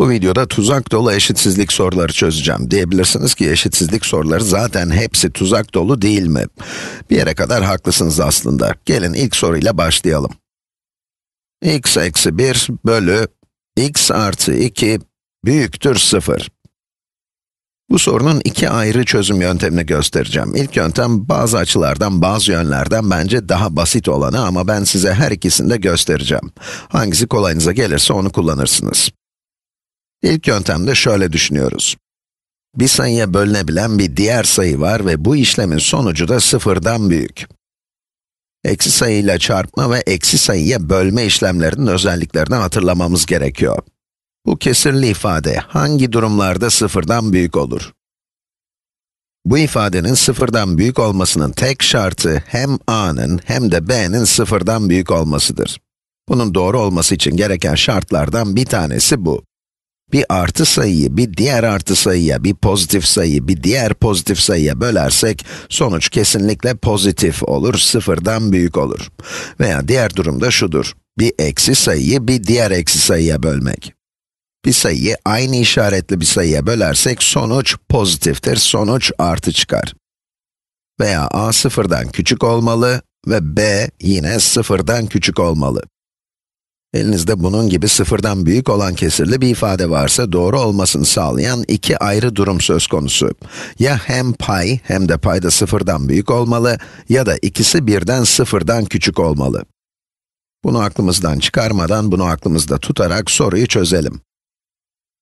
Bu videoda tuzak dolu eşitsizlik soruları çözeceğim. Diyebilirsiniz ki eşitsizlik soruları zaten hepsi tuzak dolu değil mi? Bir yere kadar haklısınız aslında. Gelin ilk soruyla başlayalım. x eksi 1 bölü x artı 2 büyüktür 0. Bu sorunun iki ayrı çözüm yöntemini göstereceğim. İlk yöntem bazı açılardan, bazı yönlerden bence daha basit olanı ama ben size her ikisini de göstereceğim. Hangisi kolayınıza gelirse onu kullanırsınız. İlk yöntemde şöyle düşünüyoruz. Bir sayıya bölünebilen bir diğer sayı var ve bu işlemin sonucu da sıfırdan büyük. Eksi sayıyla çarpma ve eksi sayıya bölme işlemlerinin özelliklerini hatırlamamız gerekiyor. Bu kesirli ifade hangi durumlarda sıfırdan büyük olur? Bu ifadenin sıfırdan büyük olmasının tek şartı hem a'nın hem de b'nin sıfırdan büyük olmasıdır. Bunun doğru olması için gereken şartlardan bir tanesi bu bir artı sayıyı bir diğer artı sayıya, bir pozitif sayı bir diğer pozitif sayıya bölersek, sonuç kesinlikle pozitif olur, sıfırdan büyük olur. Veya diğer durumda şudur, bir eksi sayıyı bir diğer eksi sayıya bölmek. Bir sayıyı aynı işaretli bir sayıya bölersek sonuç pozitiftir, sonuç artı çıkar. Veya a sıfırdan küçük olmalı ve b yine sıfırdan küçük olmalı. Elinizde bunun gibi sıfırdan büyük olan kesirli bir ifade varsa doğru olmasını sağlayan iki ayrı durum söz konusu. Ya hem pay hem de payda sıfırdan büyük olmalı ya da ikisi birden sıfırdan küçük olmalı. Bunu aklımızdan çıkarmadan, bunu aklımızda tutarak soruyu çözelim.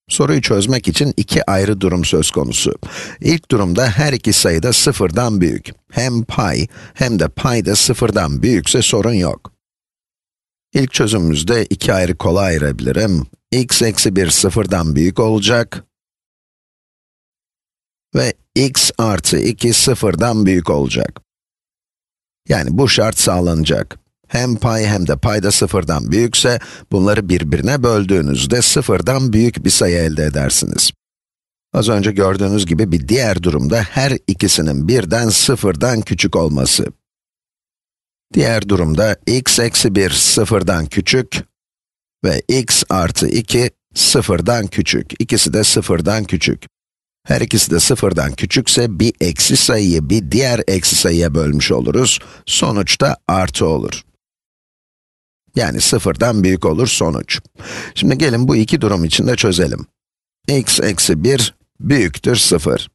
Soruyu çözmek için iki ayrı durum söz konusu. İlk durumda her iki sayı da sıfırdan büyük. Hem pay hem de payda sıfırdan büyükse sorun yok. İlk çözümümüzde iki ayrı kola ayırabilirim. x eksi 1 sıfırdan büyük olacak. Ve x artı 2 sıfırdan büyük olacak. Yani bu şart sağlanacak. Hem pay hem de payda sıfırdan büyükse, bunları birbirine böldüğünüzde sıfırdan büyük bir sayı elde edersiniz. Az önce gördüğünüz gibi bir diğer durumda her ikisinin birden sıfırdan küçük olması. Diğer durumda x eksi 1 sıfırdan küçük ve x artı 2 sıfırdan küçük. İkisi de sıfırdan küçük. Her ikisi de sıfırdan küçükse bir eksi sayıyı bir diğer eksi sayıya bölmüş oluruz. Sonuçta artı olur. Yani sıfırdan büyük olur sonuç. Şimdi gelin bu iki durum için de çözelim. x eksi 1 büyüktür sıfır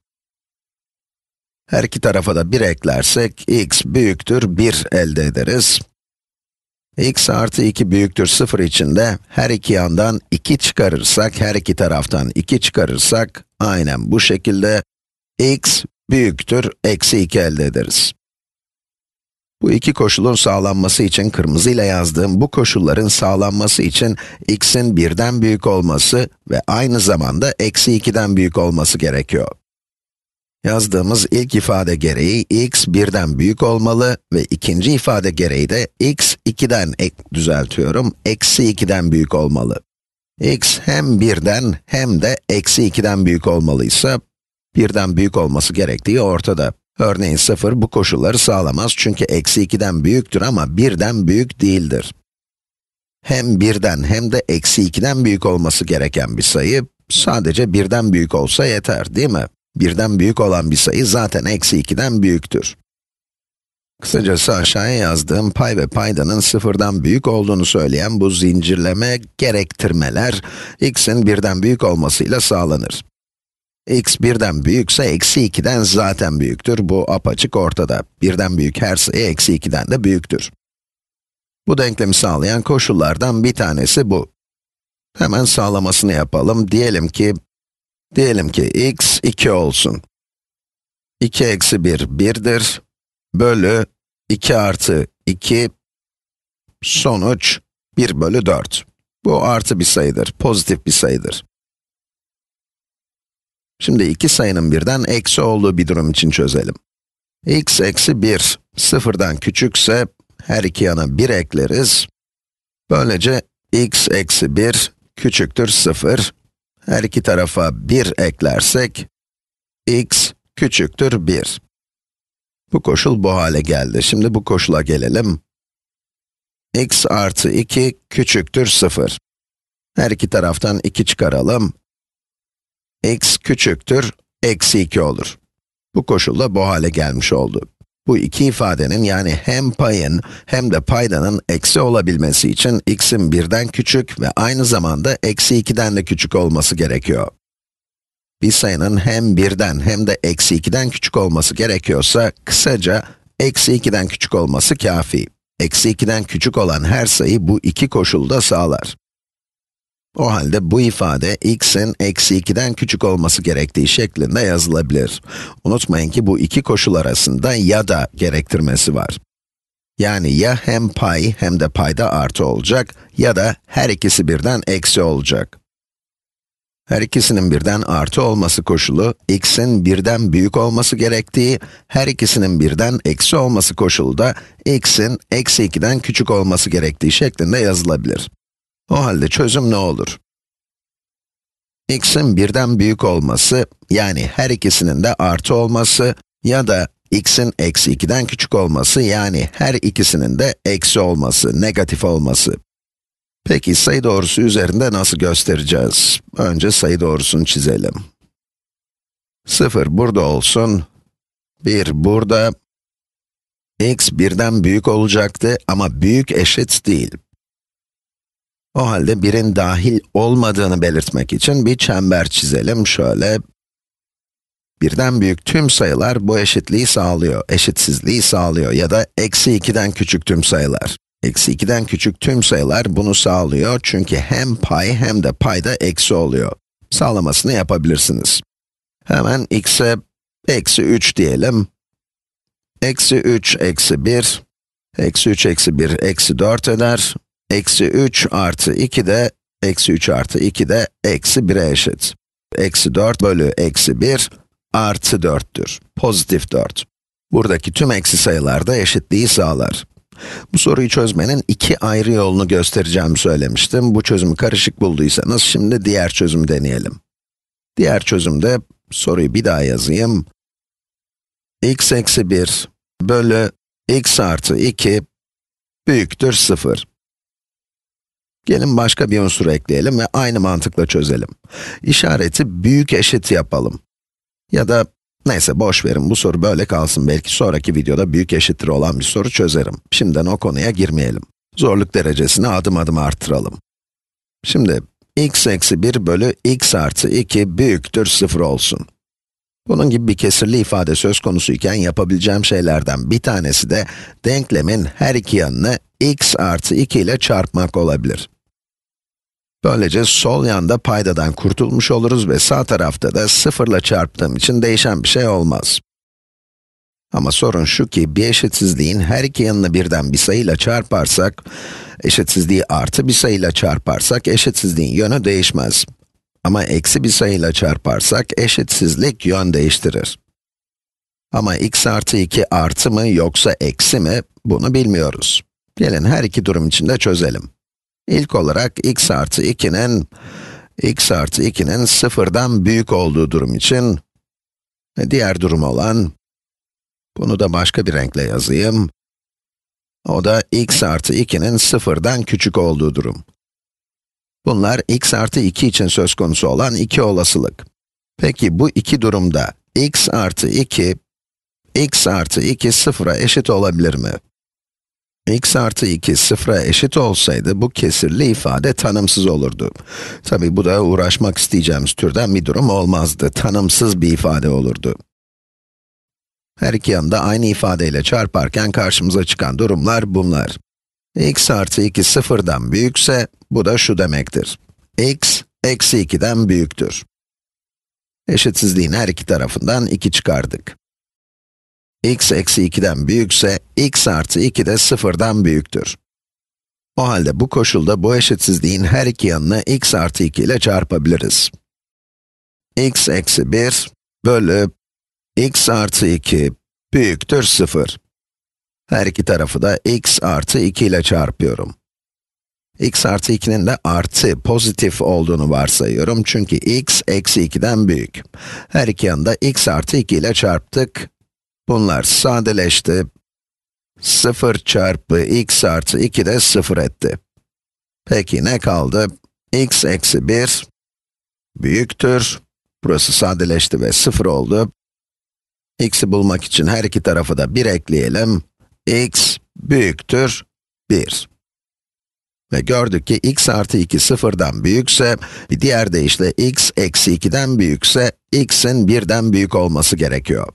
her iki tarafa da 1 eklersek x büyüktür 1 elde ederiz. x artı 2 büyüktür 0 için de her iki yandan 2 çıkarırsak, her iki taraftan 2 çıkarırsak, aynen bu şekilde x büyüktür eksi 2 elde ederiz. Bu iki koşulun sağlanması için kırmızı ile yazdığım bu koşulların sağlanması için x'in 1'den büyük olması ve aynı zamanda eksi 2'den büyük olması gerekiyor. Yazdığımız ilk ifade gereği x 1'den büyük olmalı ve ikinci ifade gereği de x 2'den, ek, düzeltiyorum, eksi 2'den büyük olmalı. x hem 1'den hem de eksi 2'den büyük olmalıysa, 1'den büyük olması gerektiği ortada. Örneğin 0 bu koşulları sağlamaz çünkü eksi 2'den büyüktür ama 1'den büyük değildir. Hem 1'den hem de eksi 2'den büyük olması gereken bir sayı, sadece 1'den büyük olsa yeter değil mi? Birden büyük olan bir sayı zaten eksi 2'den büyüktür. Kısacası aşağıya yazdığım pay ve paydanın sıfırdan büyük olduğunu söyleyen bu zincirleme gerektirmeler, x'in birden büyük olmasıyla sağlanır. x birden büyükse eksi 2'den zaten büyüktür, bu apaçık ortada. Birden büyük her sayı eksi 2'den de büyüktür. Bu denklemi sağlayan koşullardan bir tanesi bu. Hemen sağlamasını yapalım. Diyelim ki Diyelim ki x 2 olsun. 2 eksi 1, 1'dir. Bölü 2 artı 2, sonuç 1 bölü 4. Bu artı bir sayıdır, pozitif bir sayıdır. Şimdi iki sayının birden eksi olduğu bir durum için çözelim. x eksi 1, sıfırdan küçükse her iki yana 1 ekleriz. Böylece x eksi 1 küçüktür 0 her iki tarafa 1 eklersek, x küçüktür 1. Bu koşul bu hale geldi. Şimdi bu koşula gelelim. x artı 2 küçüktür 0. Her iki taraftan 2 çıkaralım. x küçüktür eksi 2 olur. Bu koşulla bu hale gelmiş oldu. Bu iki ifadenin yani hem payın hem de paydanın eksi olabilmesi için x'in birden küçük ve aynı zamanda eksi 2'den de küçük olması gerekiyor. Bir sayının hem birden hem de eksi 2'den küçük olması gerekiyorsa kısaca eksi 2'den küçük olması kafi. Eksi 2'den küçük olan her sayı bu iki koşulda sağlar. O halde bu ifade x'in eksi 2'den küçük olması gerektiği şeklinde yazılabilir. Unutmayın ki bu iki koşul arasında ya da gerektirmesi var. Yani ya hem pay hem de payda artı olacak ya da her ikisi birden eksi olacak. Her ikisinin birden artı olması koşulu, x'in birden büyük olması gerektiği, her ikisinin birden eksi olması koşulu da x'in eksi 2'den küçük olması gerektiği şeklinde yazılabilir. O halde çözüm ne olur? x'in birden büyük olması, yani her ikisinin de artı olması ya da x'in eksi 2'den küçük olması, yani her ikisinin de eksi olması, negatif olması. Peki sayı doğrusu üzerinde nasıl göstereceğiz? Önce sayı doğrusunu çizelim. 0 burada olsun, 1 burada, x birden büyük olacaktı ama büyük eşit değil. O halde birin dahil olmadığını belirtmek için bir çember çizelim. Şöyle, birden büyük tüm sayılar bu eşitliği sağlıyor, eşitsizliği sağlıyor ya da eksi 2'den küçük tüm sayılar. Eksi 2'den küçük tüm sayılar bunu sağlıyor çünkü hem pay hem de payda eksi oluyor. Sağlamasını yapabilirsiniz. Hemen x'e eksi 3 diyelim. Eksi 3 eksi 1, eksi 3 eksi 1 eksi 4 eder. Eksi 3 artı 2 de, eksi 3 artı 2 de eksi 1'e eşit. Eksi 4 bölü eksi 1 artı 4'tür. Pozitif 4. Buradaki tüm eksi sayılar da eşitliği sağlar. Bu soruyu çözmenin iki ayrı yolunu göstereceğimi söylemiştim. Bu çözümü karışık bulduysanız şimdi diğer çözümü deneyelim. Diğer çözümde soruyu bir daha yazayım. x eksi 1 bölü x artı 2 büyüktür 0. Gelin başka bir unsur ekleyelim ve aynı mantıkla çözelim. İşareti büyük eşit yapalım. Ya da neyse boş verin bu soru böyle kalsın. Belki sonraki videoda büyük eşittir olan bir soru çözerim. Şimdiden o konuya girmeyelim. Zorluk derecesini adım adım arttıralım. Şimdi x eksi 1 bölü x artı 2 büyüktür 0 olsun. Bunun gibi bir kesirli ifade söz konusuyken yapabileceğim şeylerden bir tanesi de denklemin her iki yanını x artı 2 ile çarpmak olabilir. Böylece sol yanda paydadan kurtulmuş oluruz ve sağ tarafta da sıfırla çarptığım için değişen bir şey olmaz. Ama sorun şu ki bir eşitsizliğin her iki yanını birden bir sayıyla çarparsak, eşitsizliği artı bir sayıyla çarparsak eşitsizliğin yönü değişmez. Ama eksi bir sayıyla çarparsak eşitsizlik yön değiştirir. Ama x artı 2 artı mı yoksa eksi mi bunu bilmiyoruz. Gelin her iki durum için de çözelim. İlk olarak x artı 2'nin x artı 2'nin sıfırdan büyük olduğu durum için e, diğer durum olan bunu da başka bir renkle yazayım. O da x artı 2'nin sıfırdan küçük olduğu durum. Bunlar x artı 2 için söz konusu olan iki olasılık. Peki bu iki durumda x artı 2, x artı 2 sıfıra eşit olabilir mi? x artı 2 sıfıra eşit olsaydı bu kesirli ifade tanımsız olurdu. Tabi bu da uğraşmak isteyeceğimiz türden bir durum olmazdı. Tanımsız bir ifade olurdu. Her iki yanda aynı ifadeyle çarparken karşımıza çıkan durumlar bunlar. x artı 2 sıfırdan büyükse bu da şu demektir. x eksi 2'den büyüktür. Eşitsizliğin her iki tarafından 2 çıkardık x eksi 2'den büyükse, x artı 2 de 0'dan büyüktür. O halde bu koşulda bu eşitsizliğin her iki yanını x artı 2 ile çarpabiliriz. x eksi 1 bölü x artı 2 büyüktür 0. Her iki tarafı da x artı 2 ile çarpıyorum. x artı 2'nin de artı, pozitif olduğunu varsayıyorum çünkü x eksi 2'den büyük. Her iki yanı da x artı 2 ile çarptık Bunlar sadeleşti. 0 çarpı x artı 2 de 0 etti. Peki ne kaldı? x eksi 1 büyüktür. Burası sadeleşti ve 0 oldu. x'i bulmak için her iki tarafı da 1 ekleyelim. x büyüktür 1. Ve gördük ki x artı 2 0'dan büyükse, bir diğer deyişle x eksi 2'den büyükse, x'in 1'den büyük olması gerekiyor.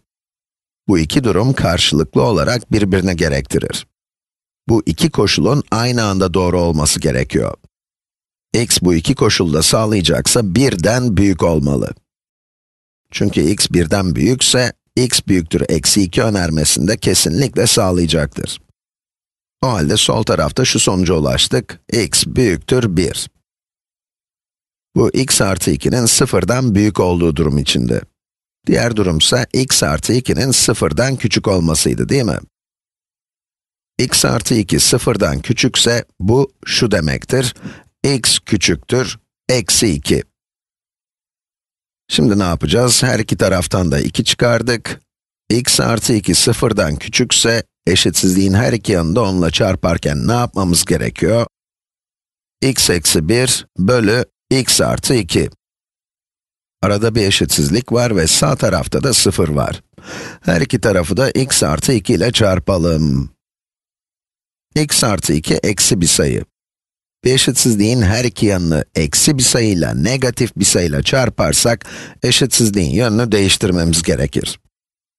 Bu iki durum karşılıklı olarak birbirine gerektirir. Bu iki koşulun aynı anda doğru olması gerekiyor. x bu iki koşulda sağlayacaksa birden büyük olmalı. Çünkü x birden büyükse, x büyüktür eksi 2 önermesinde kesinlikle sağlayacaktır. O halde sol tarafta şu sonuca ulaştık, x büyüktür 1. Bu x artı 2'nin sıfırdan büyük olduğu durum içinde. Diğer durumsa x artı 2'nin 0'dan küçük olmasıydı değil mi? x artı 2 0'dan küçükse bu şu demektir. x küçüktür, eksi 2. Şimdi ne yapacağız? Her iki taraftan da 2 çıkardık. x artı 2 0'dan küçükse eşitsizliğin her iki yanında onunla çarparken ne yapmamız gerekiyor? x eksi 1 bölü x artı 2. Arada bir eşitsizlik var ve sağ tarafta da 0 var. Her iki tarafı da x artı 2 ile çarpalım. x artı 2 eksi bir sayı. Bir eşitsizliğin her iki yanını eksi bir sayıyla, negatif bir sayıyla çarparsak, eşitsizliğin yönünü değiştirmemiz gerekir.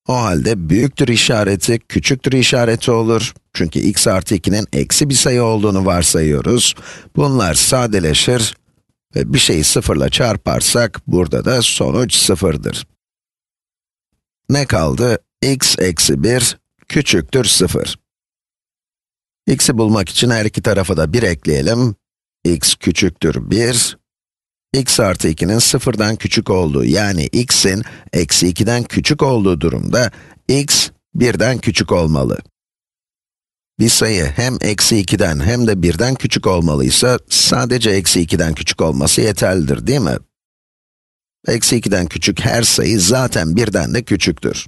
O halde büyüktür işareti, küçüktür işareti olur. Çünkü x artı 2'nin eksi bir sayı olduğunu varsayıyoruz. Bunlar sadeleşir ve bir şeyi sıfırla çarparsak, burada da sonuç sıfırdır. Ne kaldı? x eksi 1 küçüktür 0. x'i bulmak için her iki tarafa da 1 ekleyelim. x küçüktür 1. x artı 2'nin 0'dan küçük olduğu, yani x'in eksi 2'den küçük olduğu durumda, x 1'den küçük olmalı. Bir sayı hem eksi 2'den hem de 1'den küçük olmalıysa, sadece eksi 2'den küçük olması yeterlidir değil mi? Eksi 2'den küçük her sayı zaten 1'den de küçüktür.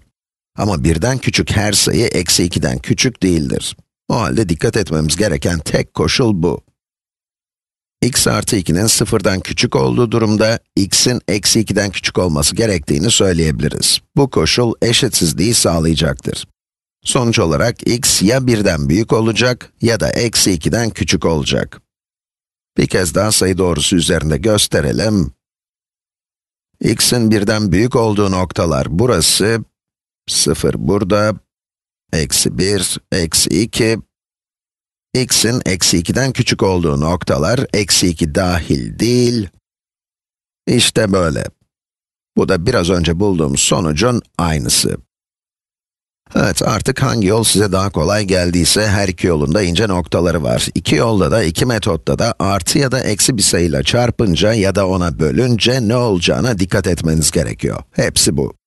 Ama 1'den küçük her sayı eksi 2'den küçük değildir. O halde dikkat etmemiz gereken tek koşul bu. x artı 2'nin 0'dan küçük olduğu durumda, x'in eksi 2'den küçük olması gerektiğini söyleyebiliriz. Bu koşul eşitsizliği sağlayacaktır. Sonuç olarak x ya 1'den büyük olacak ya da eksi 2'den küçük olacak. Bir kez daha sayı doğrusu üzerinde gösterelim. x'in 1'den büyük olduğu noktalar burası, 0 burada, eksi 1, eksi 2, x'in eksi 2'den küçük olduğu noktalar, eksi 2 dahil değil. İşte böyle. Bu da biraz önce bulduğum sonucun aynısı. Evet, artık hangi yol size daha kolay geldiyse her iki yolunda ince noktaları var. İki yolda da, iki metotta da artı ya da eksi bir sayıyla çarpınca ya da ona bölünce ne olacağına dikkat etmeniz gerekiyor. Hepsi bu.